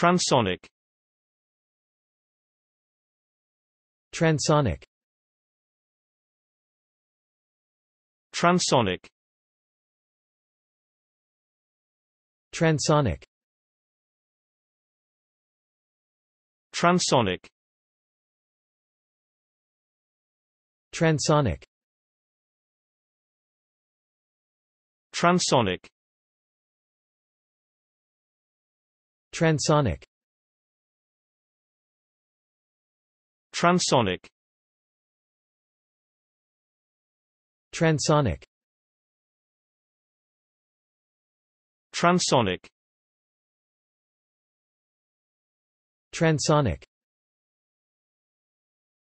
Transonic Transonic Transonic Transonic Transonic Transonic Transonic Transonic Transonic Transonic Transonic Transonic